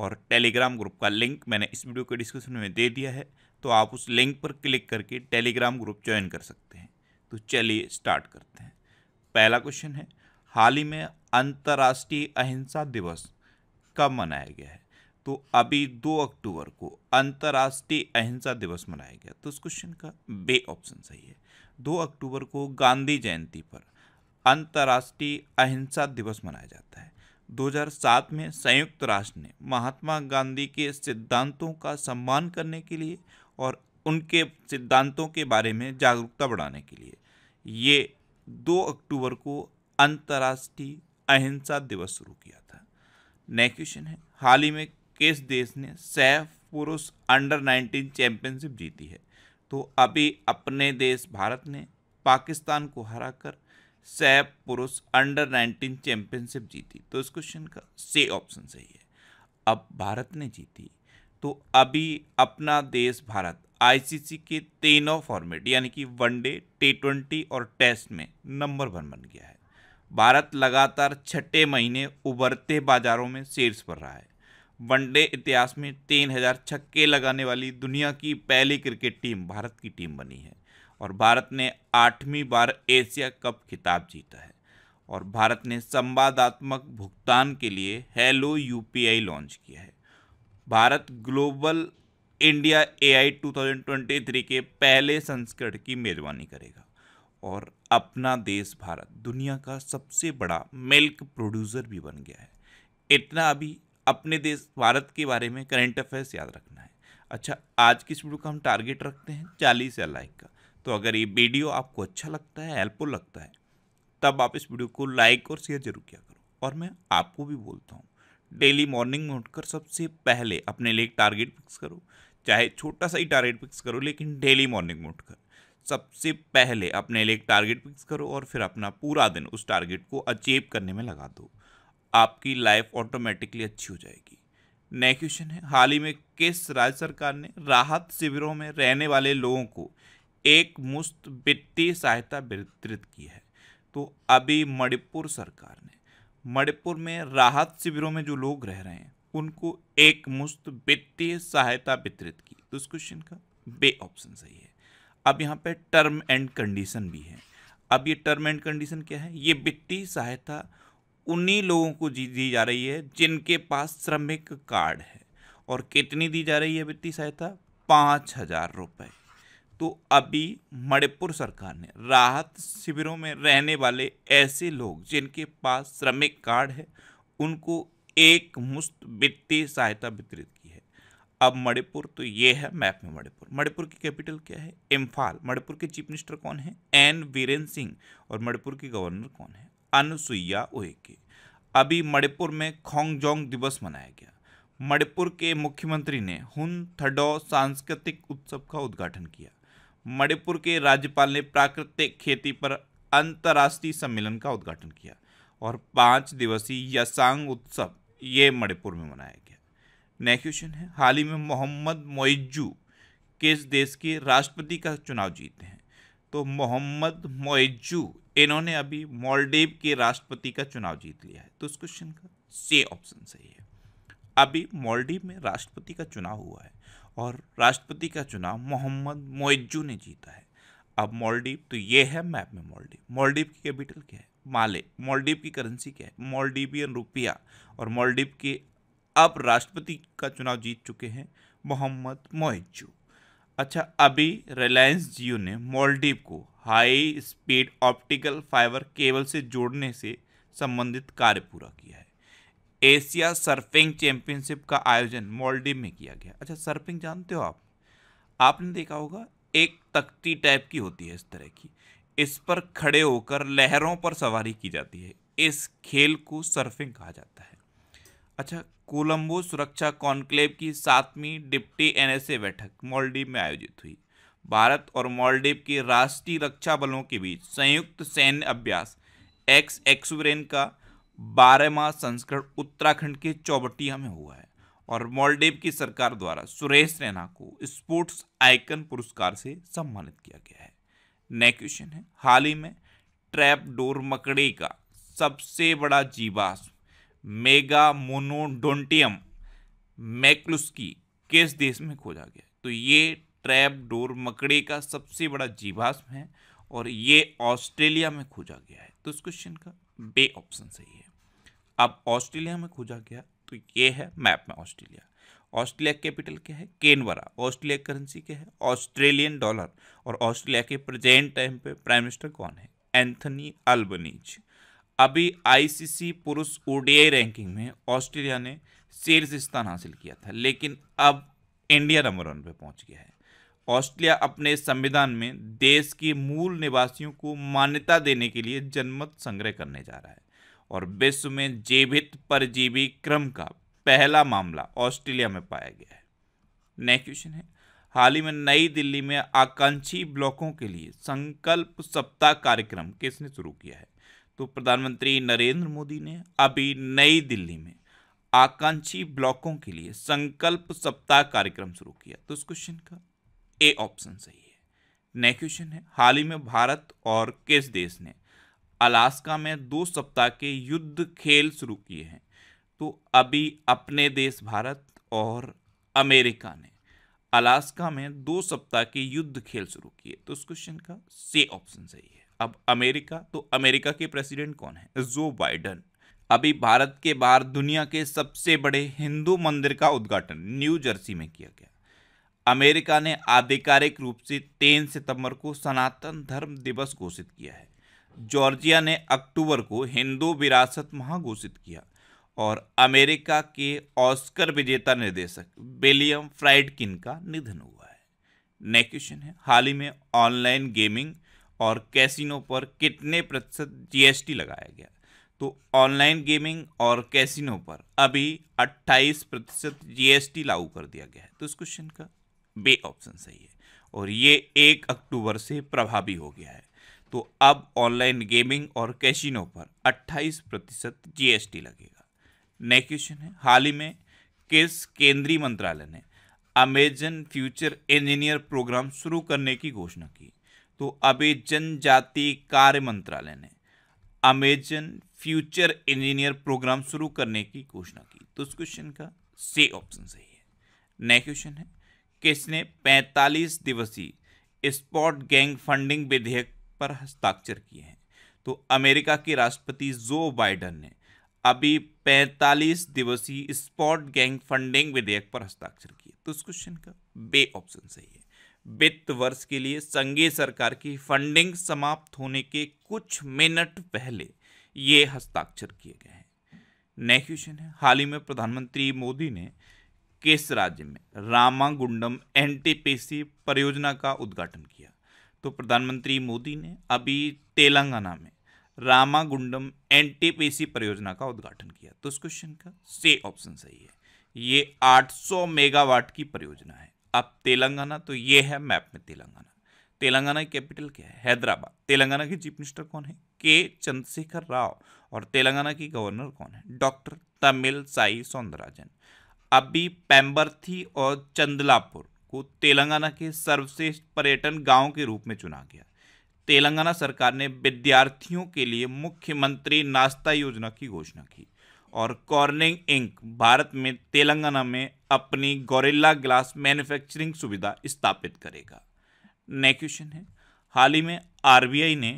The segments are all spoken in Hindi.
और टेलीग्राम ग्रुप का लिंक मैंने इस वीडियो के डिस्क्रिप्शन में दे दिया है तो आप उस लिंक पर क्लिक करके टेलीग्राम ग्रुप ज्वाइन कर सकते हैं तो चलिए स्टार्ट करते हैं पहला क्वेश्चन है हाल ही में अंतर्राष्ट्रीय अहिंसा दिवस कब मनाया गया है तो अभी दो अक्टूबर को अंतर्राष्ट्रीय अहिंसा दिवस मनाया गया तो इस क्वेश्चन का बे ऑप्शन सही है दो अक्टूबर को गांधी जयंती पर अंतर्राष्ट्रीय अहिंसा दिवस मनाया जाता है 2007 में संयुक्त राष्ट्र ने महात्मा गांधी के सिद्धांतों का सम्मान करने के लिए और उनके सिद्धांतों के बारे में जागरूकता बढ़ाने के लिए ये 2 अक्टूबर को अंतर्राष्ट्रीय अहिंसा दिवस शुरू किया था नेक्स्ट क्वेश्चन है हाल ही में किस देश ने सैफ पुरुष अंडर 19 चैंपियनशिप जीती है तो अभी अपने देश भारत ने पाकिस्तान को हराकर सैप पुरुष अंडर 19 चैंपियनशिप जीती तो इस क्वेश्चन का से ऑप्शन सही है अब भारत ने जीती तो अभी अपना देश भारत आईसीसी के तीनों फॉर्मेट यानी कि वनडे टी ट्वेंटी और टेस्ट में नंबर वन बन गया है भारत लगातार छठे महीने उभरते बाजारों में शीर्ष पर रहा है वनडे इतिहास में तीन हजार छक्के लगाने वाली दुनिया की पहली क्रिकेट टीम भारत की टीम बनी है और भारत ने आठवीं बार एशिया कप खिताब जीता है और भारत ने संवादात्मक भुगतान के लिए हेलो यूपीआई लॉन्च किया है भारत ग्लोबल इंडिया एआई 2023 के पहले संस्करण की मेजबानी करेगा और अपना देश भारत दुनिया का सबसे बड़ा मिल्क प्रोड्यूसर भी बन गया है इतना अभी अपने देश भारत के बारे में करेंट अफेयर्स याद रखना है अच्छा आज की वीडियो का हम टारगेट रखते हैं चालीस या लाइक का तो अगर ये वीडियो आपको अच्छा लगता है हेल्पफुल लगता है तब आप इस वीडियो को लाइक और शेयर जरूर किया करो और मैं आपको भी बोलता हूँ डेली मॉर्निंग में उठकर सबसे पहले अपने लिए टारगेट फिक्स करो चाहे छोटा सा ही टारगेट फिक्स करो लेकिन डेली मॉर्निंग में उठकर सबसे पहले अपने लिए एक टारगेट फिक्स करो और फिर अपना पूरा दिन उस टारगेट को अचीव करने में लगा दो आपकी लाइफ ऑटोमेटिकली अच्छी हो जाएगी नेक्स्ट क्वेश्चन है हाल ही में किस राज्य सरकार ने राहत शिविरों में रहने वाले लोगों को एक मुश्त वित्तीय सहायता वितरित की है तो अभी मणिपुर सरकार ने मणिपुर में राहत शिविरों में जो लोग रह रहे हैं उनको एक मुश्त वित्तीय सहायता वितरित की तो इस क्वेश्चन का बे ऑप्शन सही है अब यहाँ पे टर्म एंड कंडीशन भी है अब ये टर्म एंड कंडीशन क्या है ये वित्तीय सहायता उन्हीं लोगों को दी जा रही है जिनके पास श्रमिक कार्ड है और कितनी दी जा रही है वित्तीय सहायता पाँच हज़ार रुपये तो अभी मणिपुर सरकार ने राहत शिविरों में रहने वाले ऐसे लोग जिनके पास श्रमिक कार्ड है उनको एक मुस्त वित्तीय सहायता वितरित की है अब मणिपुर तो ये है मैप में मणिपुर मणिपुर की कैपिटल क्या है इम्फाल मणिपुर के चीफ मिनिस्टर कौन है एन वीरेन सिंह और मणिपुर के गवर्नर कौन है अनुसुईया उइके अभी मणिपुर में खोंगजोंग दिवस मनाया गया मणिपुर के मुख्यमंत्री ने हुन थडो सांस्कृतिक उत्सव का उद्घाटन किया मणिपुर के राज्यपाल ने प्राकृतिक खेती पर अंतर्राष्ट्रीय सम्मेलन का उद्घाटन किया और पाँच दिवसीय यसांग उत्सव ये मणिपुर में मनाया गया नेक्स्ट क्वेश्चन है हाल ही में मोहम्मद मोइजू किस देश के राष्ट्रपति का चुनाव जीते हैं तो मोहम्मद मोइजू इन्होंने अभी मॉलडेव के राष्ट्रपति का चुनाव जीत लिया है तो उस क्वेश्चन का सी ऑप्शन सही है अभी मॉलडीव में राष्ट्रपति का चुनाव हुआ है और राष्ट्रपति का चुनाव मोहम्मद मोइजू ने जीता है अब मॉलडीव तो ये है मैप में मॉलडीव मॉलडीव की कैपिटल क्या है माले मॉलडीव की करेंसी क्या है मॉलडीवियन रुपया और मॉलडीव के अब राष्ट्रपति का चुनाव जीत चुके हैं मोहम्मद मोइजू अच्छा अभी रिलायंस जियो ने मॉलडीव को high speed optical fibre cable से जोड़ने से संबंधित कार्य पूरा किया है एशिया सर्फिंग चैंपियनशिप का आयोजन मॉलडीव में किया गया अच्छा सर्फिंग जानते हो आप आपने देखा होगा एक तख्ती टाइप की होती है इस तरह की इस पर खड़े होकर लहरों पर सवारी की जाती है इस खेल को सर्फिंग कहा जाता है अच्छा कोलंबो सुरक्षा कॉन्क्लेव की सातवीं डिप्टी एनएसए बैठक मॉलडीव में आयोजित हुई भारत और मॉलडीव के राष्ट्रीय रक्षा बलों के बीच संयुक्त सैन्य अभ्यास एक्स एक्सुवरेन का बारहवा संस्करण उत्तराखंड के चौबटिया में हुआ है और मॉलडीव की सरकार द्वारा सुरेश रैना को स्पोर्ट्स आइकन पुरस्कार से सम्मानित किया गया है नेक्स्ट क्वेश्चन है हाल ही में ट्रैप डोर मकड़े का सबसे बड़ा जीवाश्म मेगा मोनोडोंटियम मैक्लुस्की किस देश में खोजा गया तो ये ट्रैप डोर मकड़े का सबसे बड़ा जीवाश्म है और ये ऑस्ट्रेलिया में खोजा गया है तो इस क्वेश्चन का बे ऑप्शन सही है अब ऑस्ट्रेलिया में खोजा गया तो ये है मैप में ऑस्ट्रेलिया ऑस्ट्रेलिया कैपिटल क्या है केनवरा ऑस्ट्रेलिया करेंसी क्या है ऑस्ट्रेलियन डॉलर और ऑस्ट्रेलिया के प्रेजेंट टाइम पे प्राइम मिनिस्टर कौन है एंथनी अल्बनीज अभी आईसीसी पुरुष ओडीआई रैंकिंग में ऑस्ट्रेलिया ने शीर्ष स्थान हासिल किया था लेकिन अब इंडिया नंबर वन पे पहुंच गया है ऑस्ट्रेलिया अपने संविधान में देश के मूल निवासियों को मान्यता देने के लिए जनमत संग्रह करने जा रहा है और विश्व में जीवित परजीवी क्रम का पहला मामला ऑस्ट्रेलिया में पाया गया है नेक्स्ट क्वेश्चन है हाल ही में नई दिल्ली में आकांक्षी ब्लॉकों के लिए संकल्प सप्ताह कार्यक्रम किसने शुरू किया है तो प्रधानमंत्री नरेंद्र मोदी ने अभी नई दिल्ली में आकांक्षी ब्लॉकों के लिए संकल्प सप्ताह कार्यक्रम शुरू किया तो इस क्वेश्चन का ए ऑप्शन सही है नेक्स्ट क्वेश्चन है हाल ही में भारत और किस देश ने अलास्का में दो सप्ताह के युद्ध खेल शुरू किए हैं तो अभी अपने देश भारत और अमेरिका ने अलास्का में दो सप्ताह के युद्ध खेल शुरू किए तो इस क्वेश्चन का से ऑप्शन सही है अब अमेरिका तो अमेरिका के प्रेसिडेंट कौन है जो बाइडन अभी भारत के बाहर दुनिया के सबसे बड़े हिंदू मंदिर का उद्घाटन न्यू जर्सी में किया गया अमेरिका ने आधिकारिक रूप से तीन सितंबर को सनातन धर्म दिवस घोषित किया है जॉर्जिया ने अक्टूबर को हिंदू विरासत घोषित किया और अमेरिका के ऑस्कर विजेता निर्देशक विलियम फ्राइडकिन का निधन हुआ है नेक्स्ट क्वेश्चन है हाल ही में ऑनलाइन गेमिंग और कैसिनो पर कितने प्रतिशत जीएसटी लगाया गया तो ऑनलाइन गेमिंग और कैसिनो पर अभी 28 प्रतिशत जीएसटी लागू कर दिया गया है तो इस क्वेश्चन का बे ऑप्शन सही है और ये एक अक्टूबर से प्रभावी हो गया है तो अब ऑनलाइन गेमिंग और कैशिनो पर 28 प्रतिशत जीएसटी लगेगा नेक्स्ट क्वेश्चन है हाल ही में किस केंद्रीय मंत्रालय ने अमेजन फ्यूचर इंजीनियर प्रोग्राम शुरू करने की घोषणा की तो अभी जनजाति कार्य मंत्रालय ने अमेजन फ्यूचर इंजीनियर प्रोग्राम शुरू करने की घोषणा की तो उस क्वेश्चन का सी ऑप्शन सही है नेक्स्ट क्वेश्चन है किसने 45 दिवसीय स्पॉट गैंग फंडिंग विधेयक पर हस्ताक्षर किए हैं तो अमेरिका के राष्ट्रपति जो बाइडन ने अभी 45 दिवसीय स्पॉट गैंग फंडिंग विधेयक पर हस्ताक्षर किए तो इस क्वेश्चन का बे ऑप्शन सही है वित्त वर्ष के लिए संघीय सरकार की फंडिंग समाप्त होने के कुछ मिनट पहले ये हस्ताक्षर किए गए हैं नेक्स्ट क्वेश्चन है हाल ही में प्रधानमंत्री मोदी ने किस राज्य में रामागुंडम एनटीपीसी परियोजना का उद्घाटन किया तो प्रधानमंत्री मोदी ने अभी तेलंगाना में रामागुंडम एनटीपीसी परियोजना का उद्घाटन किया तो इस क्वेश्चन का से ऑप्शन सही है ये 800 मेगावाट की परियोजना है अब तेलंगाना तो ये है मैप में तेलंगाना तेलंगाना की कैपिटल क्या है हैदराबाद तेलंगाना के चीफ मिनिस्टर कौन है के चंद्रशेखर राव और तेलंगाना की गवर्नर कौन है डॉक्टर तमिल साई सौंदराजन अभी पैम्बरथी और चंदलापुर को तेलंगाना के सर्वश्रेष्ठ पर्यटन गांव के रूप में चुना गया तेलंगाना सरकार ने विद्यार्थियों के लिए मुख्यमंत्री नाश्ता योजना की घोषणा की और कॉर्निंग इंक भारत में तेलंगाना में अपनी गोरिल्ला ग्लास मैन्युफैक्चरिंग सुविधा स्थापित करेगा नेक्स्ट क्वेश्चन है हाल ही में आरबीआई ने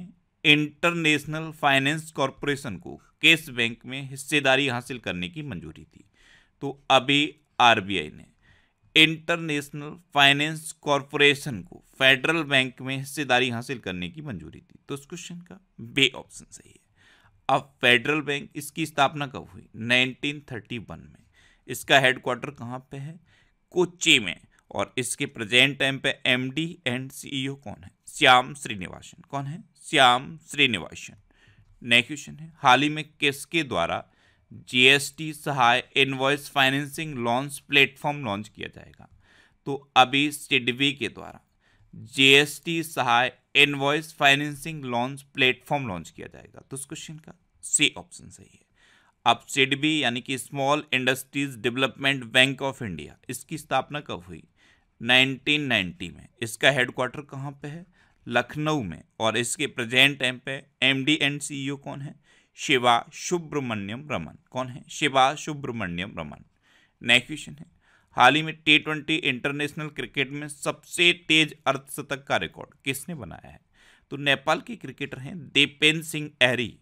इंटरनेशनल फाइनेंस कॉरपोरेशन को केस बैंक में हिस्सेदारी हासिल करने की मंजूरी दी तो अभी आरबीआई ने इंटरनेशनल फाइनेंस कॉरपोरेशन को फेडरल बैंक में हिस्सेदारी हासिल करने की मंजूरी दी तो इस क्वेश्चन का बे ऑप्शन सही है अब फेडरल बैंक इसकी स्थापना कब हुई 1931 में इसका हेडक्वार्टर कहाँ पे है कोची में और इसके प्रेजेंट टाइम पे एमडी एंड सीईओ कौन है श्याम श्रीनिवासन कौन है श्याम श्रीनिवासन नेक्स्ट क्वेश्चन है हाल ही में किसके द्वारा GST Sahay invoice financing launch platform launch किया जाएगा तो अभी सिडवी के द्वारा GST Sahay invoice financing launch platform launch किया जाएगा तो उस क्वेश्चन का सी ऑप्शन सही है अब सिडबी यानी कि Small Industries Development Bank of India इसकी स्थापना कब हुई 1990 में इसका हेडक्वार्टर कहाँ पे है लखनऊ में और इसके प्रेजेंट टाइम पे एमडी एंड सीईओ कौन है शिवा सुब्रमण्यम रमन कौन है शिवा सुब्रमण्यम रमन नेक्स्ट क्वेश्चन है हाल ही में टी ट्वेंटी इंटरनेशनल क्रिकेट में सबसे तेज अर्धशतक का रिकॉर्ड किसने बनाया है तो नेपाल के क्रिकेटर हैं दीपेन सिंह एहरी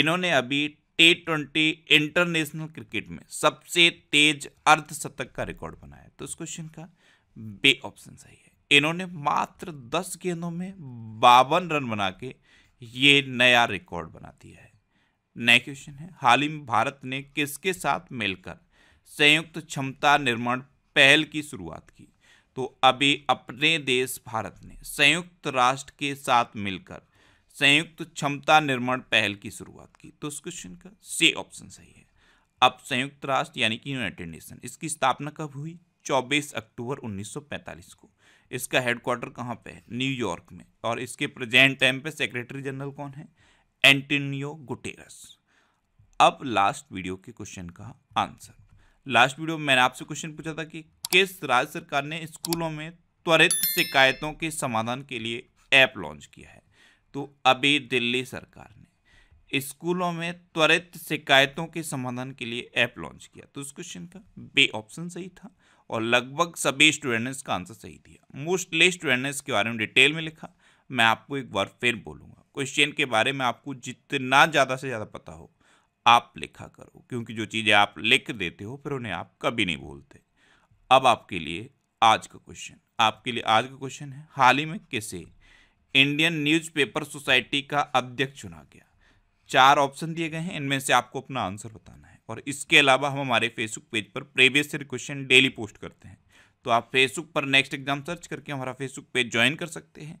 इन्होंने अभी टी ट्वेंटी इंटरनेशनल क्रिकेट में सबसे तेज अर्धशतक का रिकॉर्ड बनाया है तो इस क्वेश्चन का बे ऑप्शन सही है इन्होंने मात्र दस गेंदों में बावन रन बना के ये नया रिकॉर्ड बना दिया है नया क्वेश्चन है हाल ही में भारत ने किसके साथ मिलकर संयुक्त क्षमता निर्माण पहल की शुरुआत की तो अभी अपने देश भारत ने संयुक्त राष्ट्र के साथ मिलकर संयुक्त क्षमता निर्माण पहल की शुरुआत की तो उस क्वेश्चन का सी ऑप्शन सही है अब संयुक्त राष्ट्र यानी कि यूनाइटेड नेशन इसकी स्थापना कब हुई 24 अक्टूबर 1945 को इसका हेडक्वार्टर कहाँ पे है न्यूयॉर्क में और इसके प्रेजेंट टाइम पे सेक्रेटरी जनरल कौन है एंटोनियो गुटेरस अब लास्ट वीडियो के क्वेश्चन का आंसर लास्ट वीडियो में मैंने आपसे क्वेश्चन पूछा था कि किस राज्य सरकार ने स्कूलों में त्वरित शिकायतों के समाधान के लिए ऐप लॉन्च किया है तो अभी दिल्ली सरकार ने स्कूलों में त्वरित शिकायतों के समाधान के लिए ऐप लॉन्च किया तो इस क्वेश्चन का बे ऑप्शन सही था और लगभग सभी स्टूडेंट ने इसका आंसर सही दिया मोस्टली स्टूडेंट ने इसके बारे में डिटेल में लिखा मैं आपको एक बार फिर बोलूँगा क्वेश्चन के बारे में आपको जितना ज़्यादा से ज़्यादा पता हो आप लिखा करो क्योंकि जो चीज़ें आप लिख देते हो फिर उन्हें आप कभी नहीं भूलते अब आपके लिए आज का क्वेश्चन आपके लिए आज का क्वेश्चन है हाल ही में किसे इंडियन न्यूज़पेपर सोसाइटी का अध्यक्ष चुना गया चार ऑप्शन दिए गए हैं इनमें से आपको अपना आंसर बताना है और इसके अलावा हम हमारे फेसबुक पेज पर previous year question daily post करते हैं तो आप फेसबुक पर नेक्स्ट एग्जाम सर्च करके हमारा फेसबुक पेज ज्वाइन कर सकते हैं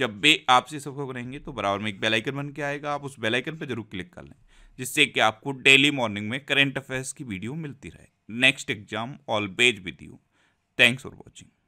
जब वे आपसे सबको करेंगे तो बराबर में एक बेल आइकन बन के आएगा आप उस बेल आइकन पर जरूर क्लिक कर लें जिससे कि आपको डेली मॉर्निंग में करेंट अफेयर्स की वीडियो मिलती रहे next exam all best with you thanks for watching